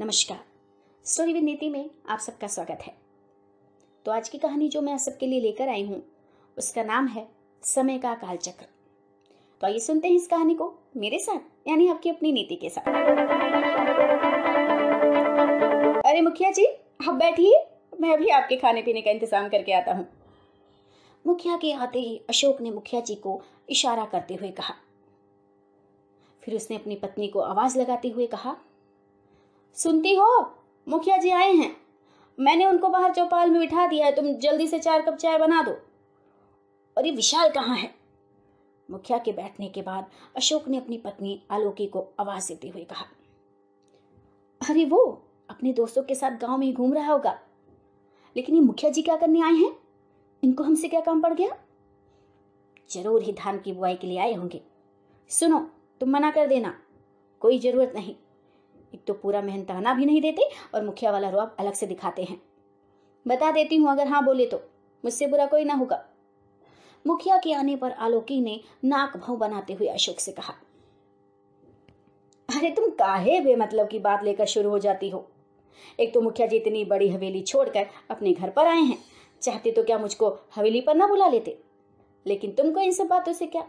नमस्कार story with नीति में आप सबका स्वागत है तो आज की कहानी जो मैं आप सबके लिए लेकर आई हूँ उसका नाम है समय का काल चक्र तो आइए सुनते हैं इस कहानी को मेरे साथ यानी आपकी अपनी नीति के साथ अरे मुखिया जी आप बैठिए मैं भी आपके खाने पीने का इंतजाम करके आता हूँ मुखिया के आते ही अशोक ने मुखिया जी को इशारा करते हुए कहा फिर उसने अपनी पत्नी को आवाज लगाते हुए कहा सुनती हो मुखिया जी आए हैं मैंने उनको बाहर चौपाल में बिठा दिया है तुम जल्दी से चार कप चाय बना दो और ये विशाल कहाँ है मुखिया के बैठने के बाद अशोक ने अपनी पत्नी आलोकी को आवाज देते हुए कहा अरे वो अपने दोस्तों के साथ गांव में ही घूम रहा होगा लेकिन ये मुखिया जी क्या करने आए हैं इनको हमसे क्या काम पड़ गया जरूर ही धान की बुआई के लिए आए होंगे सुनो तुम मना कर देना कोई जरूरत नहीं एक तो पूरा मेहनताना भी नहीं देते और मुखिया वाला रुआब अलग से दिखाते हैं बता देती हूँ अगर हाँ बोले तो मुझसे बुरा कोई ना होगा मुखिया के आने पर आलोकी ने नाक भाव बनाते हुए अशोक से कहा अरे तुम काहे मतलब की बात लेकर शुरू हो जाती हो एक तो मुखिया जी इतनी बड़ी हवेली छोड़कर अपने घर पर आए हैं चाहते तो क्या मुझको हवेली पर ना बुला लेते लेकिन तुमको इन सब बातों से क्या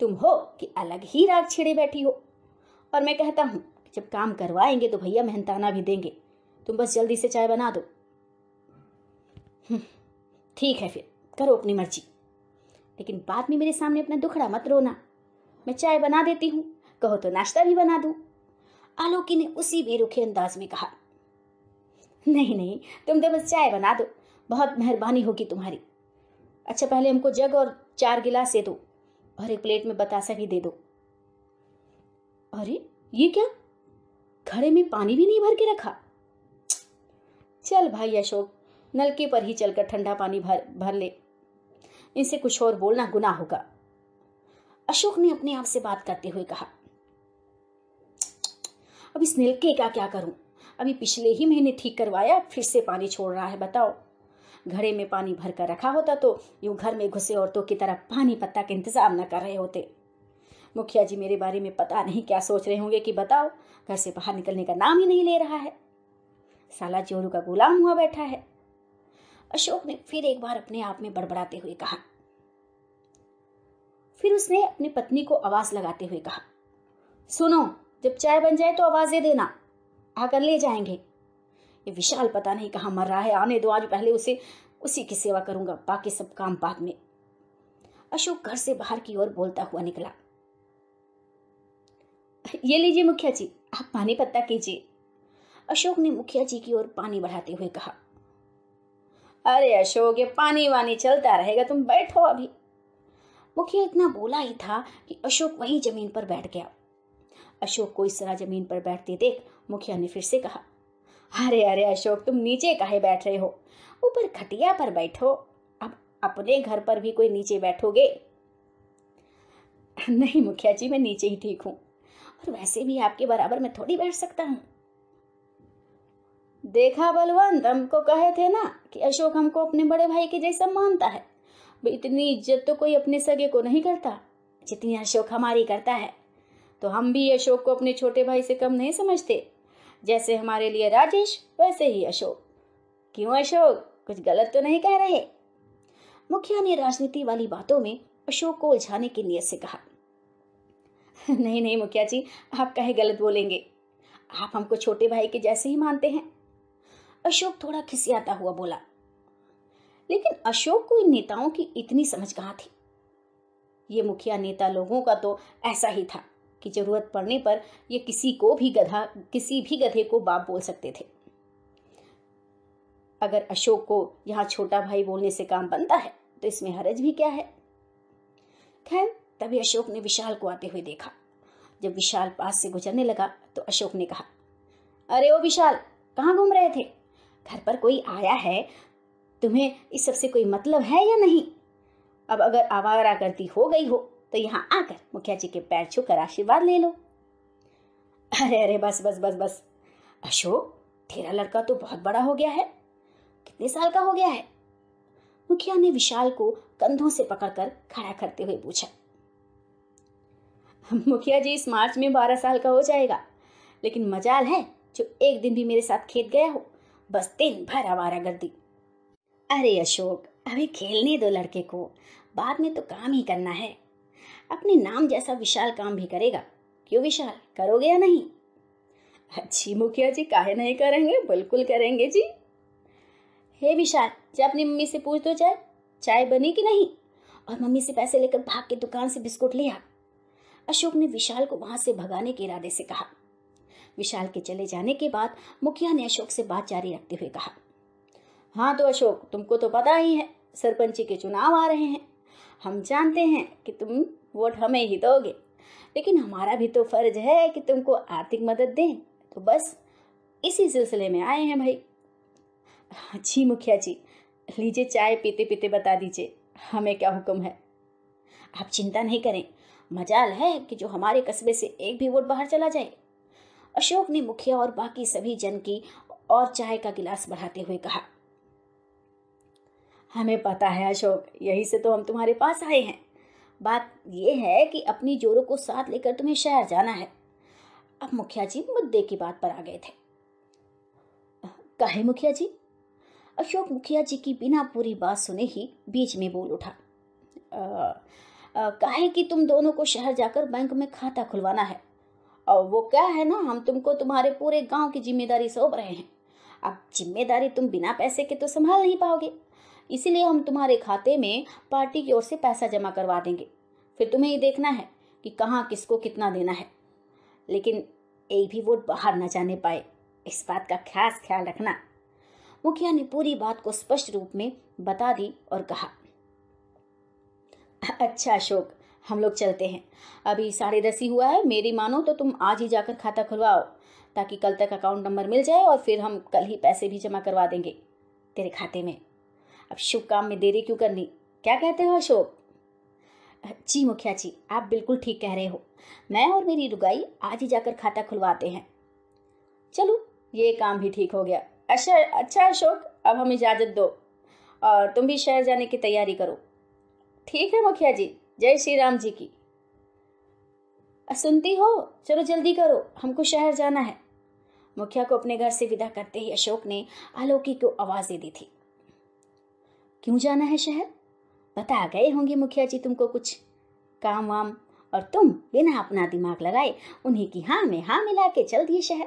तुम हो कि अलग ही राग छिड़े बैठी हो और मैं कहता हूं जब काम करवाएंगे तो भैया मेहनताना भी देंगे तुम बस जल्दी से चाय बना दो हम्म, ठीक है फिर करो अपनी मर्जी लेकिन बाद में मेरे सामने अपना दुखड़ा मत रोना मैं चाय बना देती हूँ कहो तो नाश्ता भी बना दूँ आलोकी ने उसी बेरुखे अंदाज में कहा नहीं नहीं तुम तो बस चाय बना दो बहुत मेहरबानी होगी तुम्हारी अच्छा पहले हमको जग और चार गिलास दे दो और एक प्लेट में बतासा भी दे दो अरे ये क्या घड़े में पानी भी नहीं भर के रखा चल भाई अशोक नलके पर ही चलकर ठंडा पानी भर भर ले इनसे कुछ और बोलना गुना होगा अशोक ने अपने आप से बात करते हुए कहा अब इस नलके का क्या करूं अभी पिछले ही महीने ठीक करवाया फिर से पानी छोड़ रहा है बताओ घड़े में पानी भर कर रखा होता तो यूं घर में घुसे औरतों की तरह पानी पत्ता का इंतजाम न कर रहे होते मुखिया जी मेरे बारे में पता नहीं क्या सोच रहे होंगे कि बताओ घर से बाहर निकलने का नाम ही नहीं ले रहा है साला जोरू का गुलाम हुआ बैठा है अशोक ने फिर एक बार अपने आप में बड़बड़ाते हुए कहा फिर उसने अपनी पत्नी को आवाज लगाते हुए कहा सुनो जब चाय बन जाए तो आवाजें देना आकर ले जाएंगे ये विशाल पता नहीं कहाँ मर रहा है आने दो आज पहले उसे उसी की सेवा करूंगा बाकी सब काम बाद में अशोक घर से बाहर की ओर बोलता हुआ निकला ये लीजिए मुखिया जी आप पानी पत्ता कीजिए अशोक ने मुखिया जी की ओर पानी बढ़ाते हुए कहा अरे अशोक ये पानी वानी चलता रहेगा तुम बैठो अभी मुखिया इतना बोला ही था कि अशोक वहीं जमीन पर बैठ गया अशोक को इस तरह जमीन पर बैठते देख मुखिया ने फिर से कहा अरे अरे अशोक तुम नीचे काहे बैठ रहे हो ऊपर खटिया पर बैठो अब अपने घर पर भी कोई नीचे बैठोगे नहीं मुखिया जी मैं नीचे ही ठीक हूँ और वैसे भी आपके बराबर में थोड़ी बैठ सकता हूँ देखा बलवंत हमको कहे थे ना कि अशोक हमको अपने बड़े भाई के जैसा मानता है इतनी इज्जत तो कोई अपने सगे को नहीं करता जितनी अशोक हमारी करता है तो हम भी अशोक को अपने छोटे भाई से कम नहीं समझते जैसे हमारे लिए राजेश वैसे ही अशोक क्यों अशोक कुछ गलत तो नहीं कह रहे मुखिया ने राजनीति वाली बातों में अशोक को उलझाने की नीयत से कहा नहीं नहीं मुखिया जी आप कहे गलत बोलेंगे आप हमको छोटे भाई के जैसे ही मानते हैं अशोक थोड़ा खिसियाता हुआ बोला लेकिन अशोक को इन नेताओं की इतनी समझ कहाँ थी ये मुखिया नेता लोगों का तो ऐसा ही था कि जरूरत पड़ने पर ये किसी को भी गधा किसी भी गधे को बाप बोल सकते थे अगर अशोक को यहाँ छोटा भाई बोलने से काम बनता है तो इसमें हरज भी क्या है खैर तभी अशोक ने विशाल को आते हुए देखा जब विशाल पास से गुजरने लगा तो अशोक ने कहा अरे ओ विशाल कहाँ घूम रहे थे घर पर कोई आया है तुम्हें इस सबसे कोई मतलब है या नहीं अब अगर आवारा गर्दी हो गई हो तो यहाँ आकर मुखिया जी के पैर छूकर आशीर्वाद ले लो अरे अरे बस बस बस बस अशोक तेरा लड़का तो बहुत बड़ा हो गया है कितने साल का हो गया है मुखिया ने विशाल को कंधों से पकड़कर खड़ा करते हुए पूछा मुखिया जी इस मार्च में बारह साल का हो जाएगा लेकिन मजाल है जो एक दिन भी मेरे साथ खेत गया हो बस दिन भर आवारा गर्दी अरे अशोक अभी खेलने दो लड़के को बाद में तो काम ही करना है अपने नाम जैसा विशाल काम भी करेगा क्यों विशाल करोगे या नहीं अच्छी मुखिया जी काहे नहीं करेंगे बिल्कुल करेंगे जी हे विशाल जब अपनी मम्मी से पूछ दो चाय चाय बनी कि नहीं और मम्मी से पैसे लेकर भाग के दुकान से बिस्कुट ले आ अशोक ने विशाल को वहां से भगाने के इरादे से कहा विशाल के चले जाने के बाद मुखिया ने अशोक से बात जारी रखते हुए कहा हाँ तो अशोक तुमको तो पता ही है सरपंची के चुनाव आ रहे हैं हम जानते हैं कि तुम वोट हमें ही दोगे लेकिन हमारा भी तो फर्ज है कि तुमको आर्थिक मदद दें तो बस इसी सिलसिले में आए हैं भाई जी मुखिया जी लीजिए चाय पीते पीते बता दीजिए हमें क्या हुक्म है आप चिंता नहीं करें मजाल है कि जो हमारे कस्बे से एक भी वोट बाहर चला जाए अशोक ने मुखिया और बाकी सभी जन की और चाय का गिलास बढ़ाते हुए कहा हमें पता है अशोक यही से तो हम तुम्हारे पास आए हैं बात यह है कि अपनी जोरों को साथ लेकर तुम्हें शहर जाना है अब मुखिया जी मुद्दे की बात पर आ गए थे कहे मुखिया जी अशोक मुखिया जी की बिना पूरी बात सुने ही बीच में बोल उठा आ, काहे कि तुम दोनों को शहर जाकर बैंक में खाता खुलवाना है और वो क्या है ना हम तुमको तुम्हारे पूरे गांव की जिम्मेदारी सौंप रहे हैं अब जिम्मेदारी तुम बिना पैसे के तो संभाल नहीं पाओगे इसीलिए हम तुम्हारे खाते में पार्टी की ओर से पैसा जमा करवा देंगे फिर तुम्हें ये देखना है कि कहाँ किसको कितना देना है लेकिन एक भी वोट बाहर न जाने पाए इस बात का खास ख्याल रखना मुखिया ने पूरी बात को स्पष्ट रूप में बता दी और कहा अच्छा अशोक हम लोग चलते हैं अभी साढ़े दस ही हुआ है मेरी मानो तो तुम आज ही जाकर खाता खुलवाओ ताकि कल तक अकाउंट नंबर मिल जाए और फिर हम कल ही पैसे भी जमा करवा देंगे तेरे खाते में अब शुभ काम में देरी क्यों करनी क्या कहते हो अशोक जी मुखिया जी आप बिल्कुल ठीक कह रहे हो मैं और मेरी रुगाई आज ही जाकर खाता खुलवाते हैं चलो ये काम भी ठीक हो गया अच्छा अच्छा अशोक अब हम इजाज़त दो और तुम भी शहर जाने की तैयारी करो ठीक है मुखिया जी जय श्री राम जी की सुनती हो चलो जल्दी करो हमको शहर जाना है मुखिया को अपने घर से विदा करते ही अशोक ने आलोकी को आवाज दे दी थी क्यों जाना है शहर बता गए होंगे मुखिया जी तुमको कुछ काम वाम और तुम बिना अपना दिमाग लगाए उन्हीं की हाँ में हाँ मिला के चल दिए शहर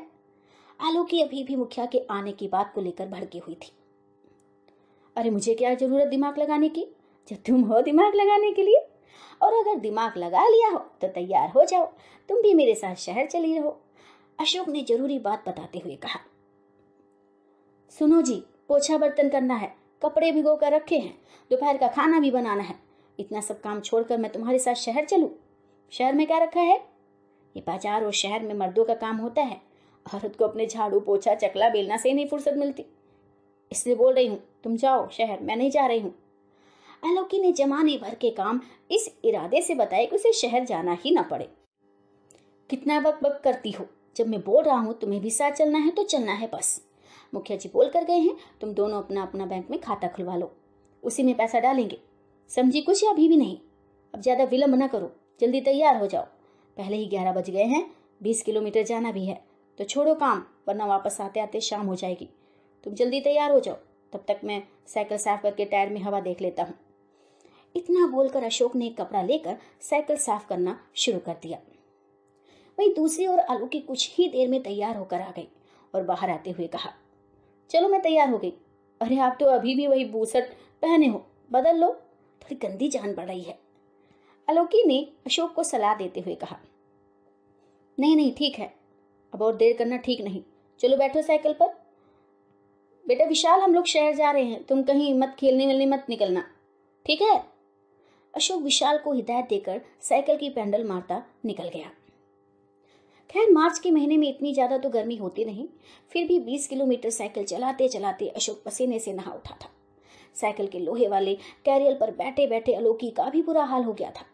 आलोकी अभी भी मुखिया के आने की बात को लेकर भड़की हुई थी अरे मुझे क्या जरूरत दिमाग लगाने की जो तुम हो दिमाग लगाने के लिए और अगर दिमाग लगा लिया हो तो तैयार हो जाओ तुम भी मेरे साथ शहर चली रहो अशोक ने जरूरी बात बताते हुए कहा सुनो जी पोछा बर्तन करना है कपड़े भिगो कर रखे हैं दोपहर का खाना भी बनाना है इतना सब काम छोड़कर मैं तुम्हारे साथ शहर चलूँ शहर में क्या रखा है ये बाजार और शहर में मर्दों का काम होता है औरत को अपने झाड़ू पोछा चकला बेलना से नहीं फुर्सत मिलती इसलिए बोल रही हूँ तुम जाओ शहर मैं नहीं जा रही हूँ अलौकी ने जमाने भर के काम इस इरादे से बताए कि उसे शहर जाना ही ना पड़े कितना बक बक करती हो जब मैं बोल रहा हूँ तुम्हें भी साथ चलना है तो चलना है बस मुखिया जी बोल कर गए हैं तुम दोनों अपना अपना बैंक में खाता खुलवा लो उसी में पैसा डालेंगे समझी कुछ या अभी भी नहीं अब ज़्यादा विलम्ब ना करो जल्दी तैयार हो जाओ पहले ही ग्यारह बज गए हैं बीस किलोमीटर जाना भी है तो छोड़ो काम वरना वापस आते आते शाम हो जाएगी तुम जल्दी तैयार हो जाओ तब तक मैं साइकिल साफ करके टायर में हवा देख लेता हूँ इतना बोलकर अशोक ने कपड़ा लेकर साइकिल साफ करना शुरू कर दिया वहीं दूसरी ओर आलोकी कुछ ही देर में तैयार होकर आ गई और बाहर आते हुए कहा चलो मैं तैयार हो गई अरे आप तो अभी भी वही बूसट पहने हो बदल लो थोड़ी गंदी जान पड़ रही है अलोकी ने अशोक को सलाह देते हुए कहा नहीं नहीं ठीक है अब और देर करना ठीक नहीं चलो बैठो साइकिल पर बेटा विशाल हम लोग शहर जा रहे हैं तुम कहीं मत खेलने मिलने मत निकलना ठीक है अशोक विशाल को हिदायत देकर साइकिल की पैंडल मारता निकल गया खैर मार्च के महीने में इतनी ज़्यादा तो गर्मी होती नहीं फिर भी 20 किलोमीटर साइकिल चलाते चलाते अशोक पसीने से नहा उठा था साइकिल के लोहे वाले कैरियर पर बैठे बैठे अलोकी का भी बुरा हाल हो गया था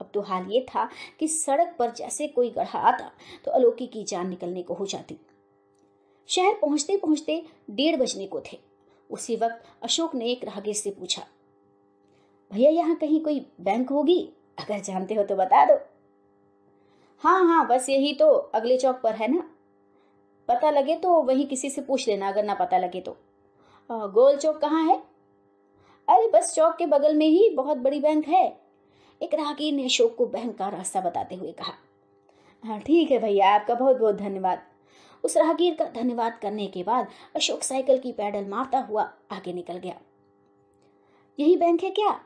अब तो हाल ये था कि सड़क पर जैसे कोई गढ़ा आता तो अलोकी की जान निकलने को हो जाती शहर पहुंचते पहुंचते डेढ़ बजने को थे उसी वक्त अशोक ने एक राहगीर से पूछा भैया यहाँ कहीं कोई बैंक होगी अगर जानते हो तो बता दो हाँ हाँ बस यही तो अगले चौक पर है ना पता लगे तो वहीं किसी से पूछ लेना अगर ना पता लगे तो गोल चौक कहाँ है अरे बस चौक के बगल में ही बहुत बड़ी बैंक है एक राहगीर ने अशोक को बैंक का रास्ता बताते हुए कहा हाँ ठीक है भैया आपका बहुत बहुत धन्यवाद उस राहगीर का धन्यवाद करने के बाद अशोक साइकिल की पैडल मारता हुआ आगे निकल गया यही बैंक है क्या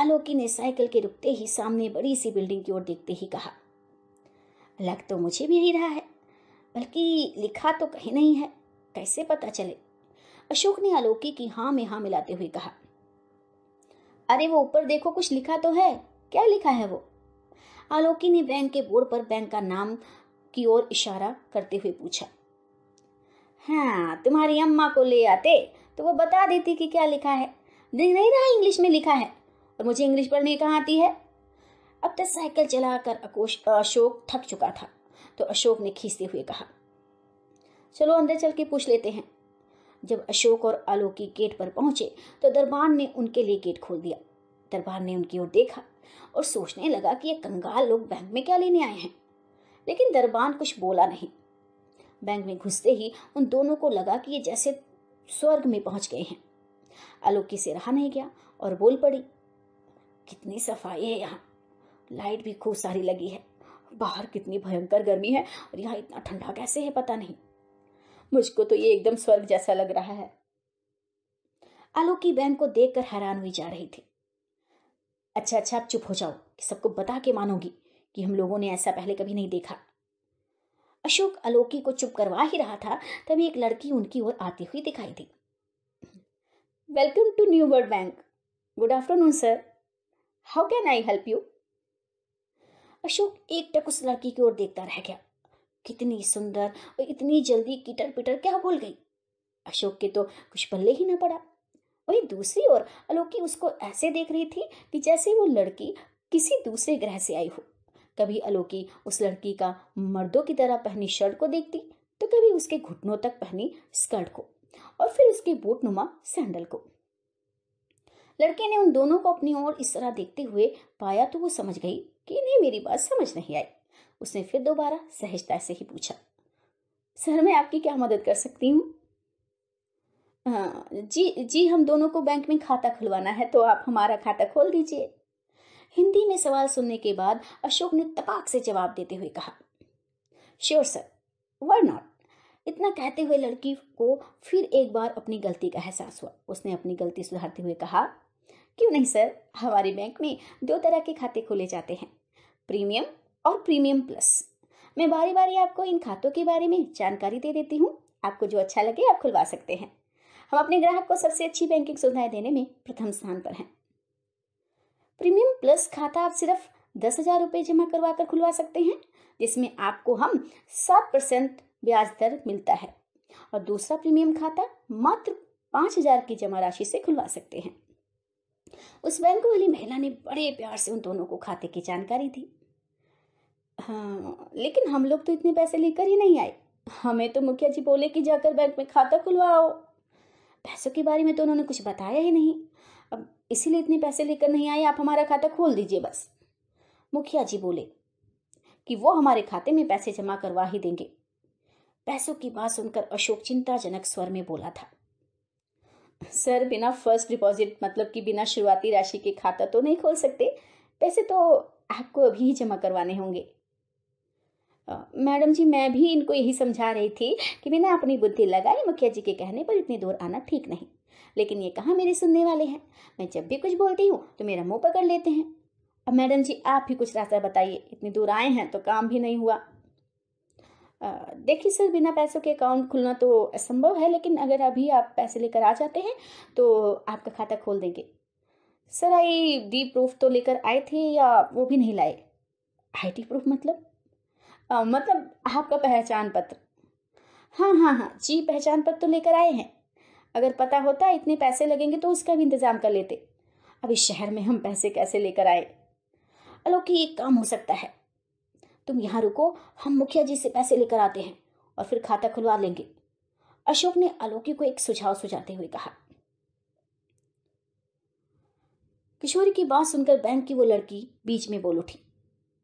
आलोकी ने साइकिल के रुकते ही सामने बड़ी सी बिल्डिंग की ओर देखते ही कहा लग तो मुझे भी यही रहा है बल्कि लिखा तो कहीं नहीं है कैसे पता चले अशोक ने आलोकी की हाँ में हाँ मिलाते हुए कहा अरे वो ऊपर देखो कुछ लिखा तो है क्या लिखा है वो आलोकी ने बैंक के बोर्ड पर बैंक का नाम की ओर इशारा करते हुए पूछा हाँ तुम्हारी अम्मा को ले आते तो वो बता देती कि क्या लिखा है नहीं रहा इंग्लिश में लिखा है और मुझे इंग्लिश पढ़ने कहाँ आती है अब तक तो साइकिल चलाकर अशोक थक चुका था तो अशोक ने खींचते हुए कहा चलो अंदर चल के पूछ लेते हैं जब अशोक और आलोकी गेट पर पहुंचे तो दरबार ने उनके लिए गेट खोल दिया दरबार ने उनकी ओर देखा और सोचने लगा कि ये कंगाल लोग बैंक में क्या लेने आए हैं लेकिन दरबार कुछ बोला नहीं बैंक में घुसते ही उन दोनों को लगा कि ये जैसे स्वर्ग में पहुंच गए हैं आलोकी से रहा नहीं गया और बोल पड़ी कितनी सफाई है यहाँ लाइट भी खूब सारी लगी है बाहर कितनी भयंकर गर्मी है और यहाँ इतना ठंडा कैसे है पता नहीं मुझको तो ये एकदम स्वर्ग जैसा लग रहा है आलोकी बहन को देखकर हैरान हुई जा रही थी अच्छा अच्छा आप चुप हो जाओ कि सबको बता के मानोगी कि हम लोगों ने ऐसा पहले कभी नहीं देखा अशोक अलोकी को चुप करवा ही रहा था तभी एक लड़की उनकी ओर आती हुई दिखाई दी welcome to New World Bank good afternoon sir how can I help you Ashok एकटक उस लड़की की ओर देखता रह गया कितनी सुंदर और इतनी जल्दी कीटर पिटर क्या भूल गई अशोक के तो कुछ पल्ले ही ना पड़ा वही दूसरी ओर अलोकी उसको ऐसे देख रही थी कि जैसे वो लड़की किसी दूसरे ग्रह से आई हो कभी अलोकी उस लड़की का मर्दों की तरह पहनी शर्ट को देखती तो कभी उसके घुटनों तक पहनी स्कर्ट को और फिर उसके बूटनुमा सैंडल को लड़के ने उन दोनों को अपनी ओर इस तरह देखते हुए पाया तो वो समझ गई कि इन्हें मेरी बात समझ नहीं आई उसने फिर दोबारा सहजता से ही पूछा सर मैं आपकी क्या मदद कर सकती हूँ जी जी हम दोनों को बैंक में खाता खुलवाना है तो आप हमारा खाता खोल दीजिए हिंदी में सवाल सुनने के बाद अशोक ने तपाक से जवाब देते हुए कहा श्योर सर वर नॉट इतना कहते हुए लड़की को फिर एक बार अपनी गलती का एहसास हुआ उसने अपनी गलती सुधारते हुए कहा क्यों नहीं सर हमारे बैंक में दो तरह के खाते खोले जाते हैं प्रीमियम और प्रीमियम प्लस मैं बारी बारी आपको इन खातों के बारे में जानकारी दे देती हूँ आपको जो अच्छा लगे आप खुलवा सकते हैं हम अपने ग्राहक को सबसे अच्छी बैंकिंग सुविधाएं देने में प्रथम स्थान पर हैं प्रीमियम प्लस खाता आप सिर्फ दस हजार रुपये जमा करवा कर खुलवा सकते हैं जिसमें आपको हम सात परसेंट ब्याज दर मिलता है और दूसरा प्रीमियम खाता मात्र पाँच हजार की जमा राशि से खुलवा सकते हैं उस बैंक वाली महिला ने बड़े प्यार से उन दोनों को खाते की जानकारी दी हाँ लेकिन हम लोग तो इतने पैसे लेकर ही नहीं आए हमें तो मुखिया जी बोले कि जाकर बैंक में खाता खुलवाओ पैसों के बारे में तो उन्होंने कुछ बताया ही नहीं अब इसीलिए इतने पैसे लेकर नहीं आए आप हमारा खाता खोल दीजिए बस मुखिया जी बोले कि वो हमारे खाते में पैसे जमा करवा ही देंगे पैसों की बात सुनकर अशोक चिंताजनक स्वर में बोला था सर बिना फर्स्ट डिपॉजिट मतलब कि बिना शुरुआती राशि के खाता तो नहीं खोल सकते पैसे तो आपको अभी ही जमा करवाने होंगे मैडम जी मैं भी इनको यही समझा रही थी कि बिना अपनी बुद्धि लगाए मुखिया जी के कहने पर इतनी दूर आना ठीक नहीं लेकिन ये कहाँ मेरे सुनने वाले हैं मैं जब भी कुछ बोलती हूँ तो मेरा मुंह पकड़ लेते हैं अब मैडम जी आप भी कुछ रास्ता बताइए इतनी दूर आए हैं तो काम भी नहीं हुआ देखिए सर बिना पैसों के अकाउंट खुलना तो असंभव है लेकिन अगर अभी आप पैसे लेकर आ जाते हैं तो आपका खाता खोल देंगे सर आई डी प्रूफ तो लेकर आए थे या वो भी नहीं लाए आई डी प्रूफ मतलब आ, मतलब आपका पहचान पत्र हाँ हाँ हाँ जी पहचान पत्र तो लेकर आए हैं अगर पता होता इतने पैसे लगेंगे तो उसका भी इंतज़ाम कर लेते अभी शहर में हम पैसे कैसे लेकर आए अलो कि काम हो सकता है तुम यहाँ रुको हम मुखिया जी से पैसे लेकर आते हैं और फिर खाता खुलवा लेंगे अशोक ने आलोकी को एक सुझाव सुझाते हुए कहा किशोरी की बात सुनकर बैंक की वो लड़की बीच में बोल उठी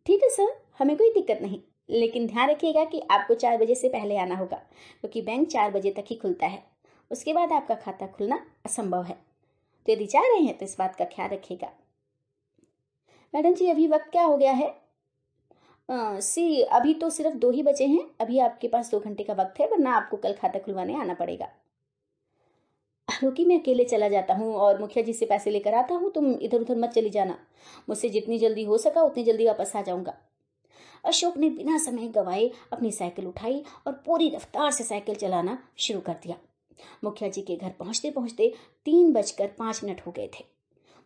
ठीक है सर हमें कोई दिक्कत नहीं लेकिन ध्यान रखिएगा कि आपको चार बजे से पहले आना होगा क्योंकि तो बैंक चार बजे तक ही खुलता है उसके बाद आपका खाता खुलना असंभव है तो यदि जा रहे हैं तो इस बात का ख्याल रखिएगा मैडम जी अभी वक्त क्या हो गया है सी अभी तो सिर्फ दो ही बचे हैं अभी आपके पास दो घंटे का वक्त है वरना आपको कल खाता खुलवाने आना पड़ेगा आलोकी मैं अकेले चला जाता हूँ और मुखिया जी से पैसे लेकर आता हूँ तुम इधर उधर मत चली जाना मुझसे जितनी जल्दी हो सका उतनी जल्दी वापस आ जाऊँगा अशोक ने बिना समय गंवाए अपनी साइकिल उठाई और पूरी रफ्तार से साइकिल चलाना शुरू कर दिया मुखिया जी के घर पहुँचते पहुँचते तीन बजकर पाँच मिनट हो गए थे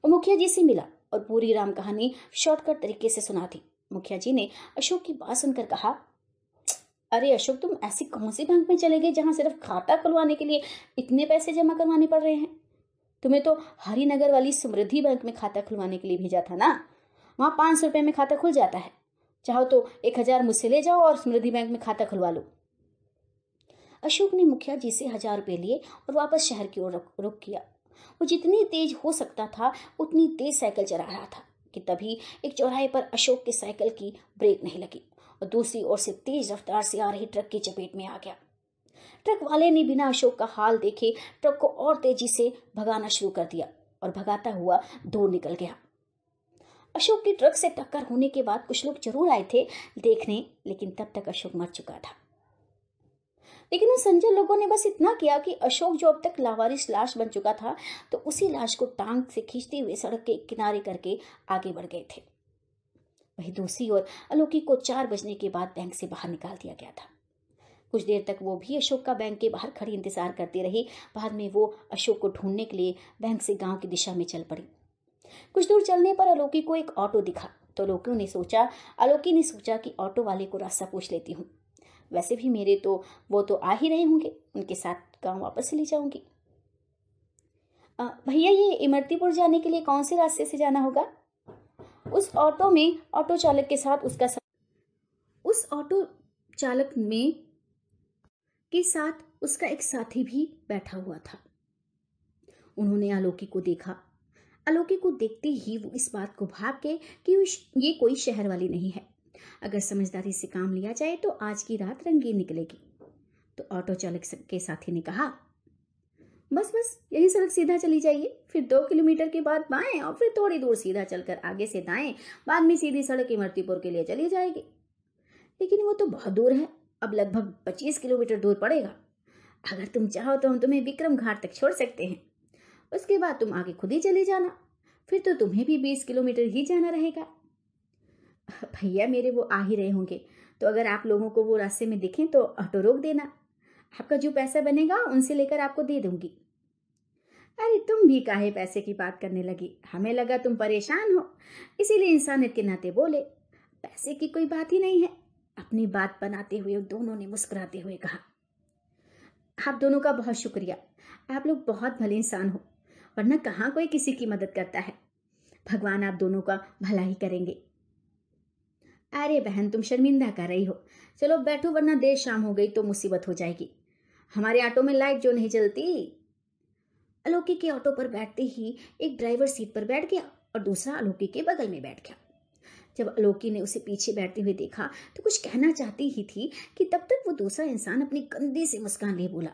वो मुखिया जी से मिला और पूरी राम कहानी शॉर्टकट तरीके से सुना दी मुखिया जी ने अशोक की बात सुनकर कहा अरे अशोक तुम ऐसी कौन सी बैंक में चले गए जहाँ सिर्फ खाता खुलवाने के लिए इतने पैसे जमा करवाने पड़ रहे हैं तुम्हें तो हरिनगर वाली समृद्धि बैंक में खाता खुलवाने के लिए भेजा था ना वहाँ पाँच सौ रुपये में खाता खुल जाता है चाहो तो एक हज़ार मुझसे ले जाओ और समृद्धि बैंक में खाता खुलवा लो अशोक ने मुखिया जी से हजार रुपये लिए और वापस शहर की ओर रुख किया वो जितनी तेज हो सकता था उतनी तेज साइकिल चला रहा था कि तभी एक चौराहे पर अशोक की साइकिल की ब्रेक नहीं लगी और दूसरी ओर से तेज रफ्तार से आ रही ट्रक की चपेट में आ गया ट्रक वाले ने बिना अशोक का हाल देखे ट्रक को और तेजी से भगाना शुरू कर दिया और भगाता हुआ दूर निकल गया अशोक की ट्रक से टक्कर होने के बाद कुछ लोग जरूर आए थे देखने लेकिन तब तक अशोक मर चुका था लेकिन उन संजय लोगों ने बस इतना किया कि अशोक जो अब तक लावारिश लाश बन चुका था तो उसी लाश को टांग से खींचते हुए सड़क के किनारे करके आगे बढ़ गए थे वहीं दूसरी ओर अलोकी को चार बजने के बाद बैंक से बाहर निकाल दिया गया था कुछ देर तक वो भी अशोक का बैंक के बाहर खड़ी इंतजार करती रही बाद में वो अशोक को ढूंढने के लिए बैंक से गांव की दिशा में चल पड़ी कुछ दूर चलने पर अलोकी को एक ऑटो दिखा तो अलोकी ने सोचा अलोकी ने सोचा कि ऑटो वाले को रास्ता पूछ लेती हूँ वैसे भी मेरे तो वो तो आ ही रहे होंगे उनके साथ गांव वापस चली जाऊंगी भैया ये इमरतीपुर जाने के लिए कौन से रास्ते से जाना होगा उस ऑटो में ऑटो चालक के साथ उसका उस ऑटो चालक में के साथ उसका एक साथी भी बैठा हुआ था उन्होंने आलोकी को देखा आलोकी को देखते ही वो इस बात को भाग के कि ये कोई शहर वाली नहीं है अगर समझदारी से काम लिया जाए तो आज की रात रंगीन निकलेगी तो ऑटो चालक के साथी ने कहा बस बस यही सड़क सीधा चली जाइए फिर दो किलोमीटर के बाद बाएं और फिर थोड़ी दूर सीधा चलकर आगे से दाएं बाद में सीधी सड़क इमरतीपुर के लिए चली जाएगी लेकिन वो तो बहुत दूर है अब लगभग पच्चीस किलोमीटर दूर पड़ेगा अगर तुम चाहो तो हम तुम्हें विक्रम घाट तक छोड़ सकते हैं उसके बाद तुम आगे खुद ही चले जाना फिर तो तुम्हें भी बीस किलोमीटर ही जाना रहेगा भैया मेरे वो आ ही रहे होंगे तो अगर आप लोगों को वो रास्ते में दिखें तो ऑटो रोक देना आपका जो पैसा बनेगा उनसे लेकर आपको दे दूंगी अरे तुम भी काहे पैसे की बात करने लगी हमें लगा तुम परेशान हो इसीलिए इंसानियत के नाते बोले पैसे की कोई बात ही नहीं है अपनी बात बनाते हुए दोनों ने मुस्कुराते हुए कहा आप दोनों का बहुत शुक्रिया आप लोग बहुत भले इंसान हो वरना कहाँ कोई किसी की मदद करता है भगवान आप दोनों का भला ही करेंगे अरे बहन तुम शर्मिंदा कर रही हो चलो बैठो वरना देर शाम हो गई तो मुसीबत हो जाएगी हमारे ऑटो में लाइट जो नहीं जलती अलोकी के ऑटो पर बैठते ही एक ड्राइवर सीट पर बैठ गया और दूसरा अलोकी के बगल में बैठ गया जब अलोकी ने उसे पीछे बैठते हुए देखा तो कुछ कहना चाहती ही थी कि तब तक वो दूसरा इंसान अपनी गंदी से मुस्कान ले बोला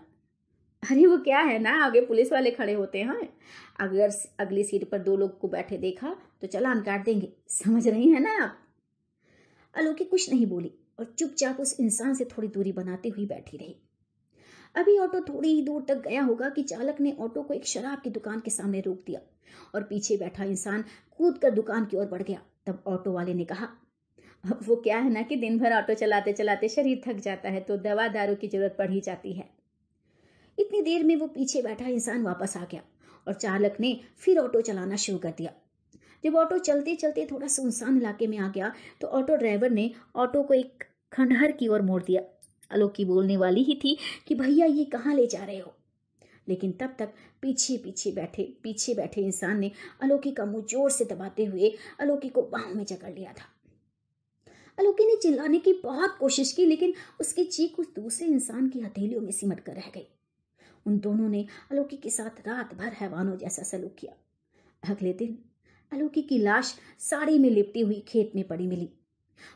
अरे वो क्या है ना आगे पुलिस वाले खड़े होते हैं अगर अगली सीट पर दो लोग को बैठे देखा तो चलान काट देंगे समझ रही है ना आप अलोकी कुछ नहीं बोली और चुपचाप उस इंसान से थोड़ी दूरी बनाते हुए बैठी रही अभी ऑटो थोड़ी ही दूर तक गया होगा कि चालक ने ऑटो को एक शराब की दुकान के सामने रोक दिया और पीछे बैठा इंसान कूद कर दुकान की ओर बढ़ गया तब ऑटो वाले ने कहा वो क्या है ना कि दिन भर ऑटो चलाते चलाते शरीर थक जाता है तो दवा दारू की जरूरत पड़ ही जाती है इतनी देर में वो पीछे बैठा इंसान वापस आ गया और चालक ने फिर ऑटो चलाना शुरू कर दिया जब ऑटो चलते चलते थोड़ा सुनसान इलाके में आ गया तो ऑटो ड्राइवर ने ऑटो को एक खंडहर की ओर मोड़ दिया अलोकी की बोलने वाली ही थी कि भैया ये कहाँ ले जा रहे हो लेकिन तब तक पीछे पीछे बैठे पीछे बैठे इंसान ने अलोकी का मुंह जोर से दबाते हुए अलोकी को बाहों में जकड़ लिया था अलोकी ने चिल्लाने की बहुत कोशिश की लेकिन उसकी चीख उस दूसरे इंसान की हथेलियों में सिमट कर रह गई उन दोनों ने अलोकी के साथ रात भर हैवानों जैसा सलूक किया अगले दिन अलोकी की लाश साड़ी में लिपटी हुई खेत में पड़ी मिली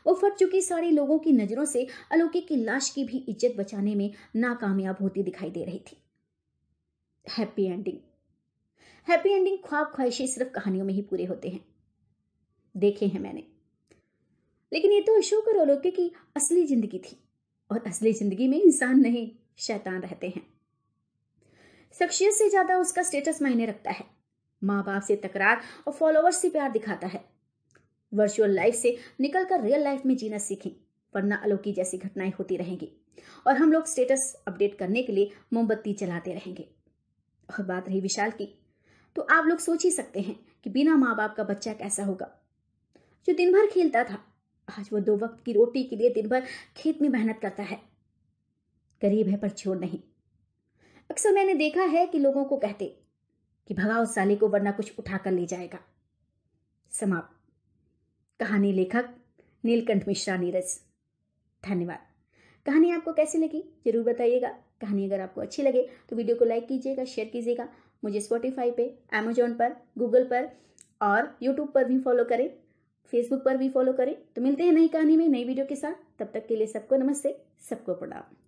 वो फट चुकी साड़ी लोगों की नजरों से अलोकी की लाश की भी इज्जत बचाने में नाकामयाब होती दिखाई दे रही थी हैप्पी एंडिंग हैप्पी एंडिंग ख्वाब ख्वाहिशें सिर्फ कहानियों में ही पूरे होते हैं देखे हैं मैंने लेकिन ये तो अशोक और अलोके की असली जिंदगी थी और असली जिंदगी में इंसान नहीं शैतान रहते हैं शख्सियत से ज्यादा उसका स्टेटस मायने रखता है माँ बाप से तकरार और फॉलोअर्स से प्यार दिखाता है वर्चुअल लाइफ से निकलकर रियल लाइफ में जीना सीखें वरना अलोकी जैसी घटनाएं होती रहेंगी और हम लोग स्टेटस अपडेट करने के लिए मोमबत्ती चलाते रहेंगे और बात रही विशाल की तो आप लोग सोच ही सकते हैं कि बिना माँ बाप का बच्चा कैसा होगा जो दिन भर खेलता था आज वो दो वक्त की रोटी के लिए दिन भर खेत में मेहनत करता है गरीब है पर छोड़ नहीं अक्सर मैंने देखा है कि लोगों को कहते कि भगाओ साले को वरना कुछ उठा कर ले जाएगा समाप्त कहानी लेखक नीलकंठ मिश्रा नीरज धन्यवाद कहानी आपको कैसी लगी जरूर बताइएगा कहानी अगर आपको अच्छी लगे तो वीडियो को लाइक कीजिएगा शेयर कीजिएगा मुझे स्पॉटिफाई पे अमेजोन पर गूगल पर और यूट्यूब पर भी फॉलो करें फेसबुक पर भी फॉलो करें तो मिलते हैं नई कहानी में नई वीडियो के साथ तब तक के लिए सबको नमस्ते सबको प्रणाम